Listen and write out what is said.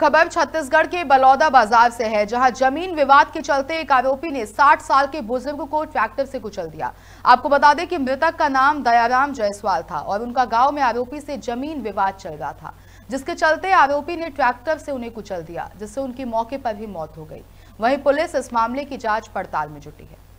खबर छत्तीसगढ़ के बलौदा बाजार से है जहां जमीन विवाद के चलते एक आरोपी ने 60 साल के बुजुर्ग को ट्रैक्टर से कुचल दिया आपको बता दें कि मृतक का नाम दयाराम जायसवाल था और उनका गांव में आरोपी से जमीन विवाद चल रहा था जिसके चलते आरोपी ने ट्रैक्टर से उन्हें कुचल दिया जिससे उनकी मौके पर ही मौत हो गई वही पुलिस इस मामले की जांच पड़ताल में जुटी है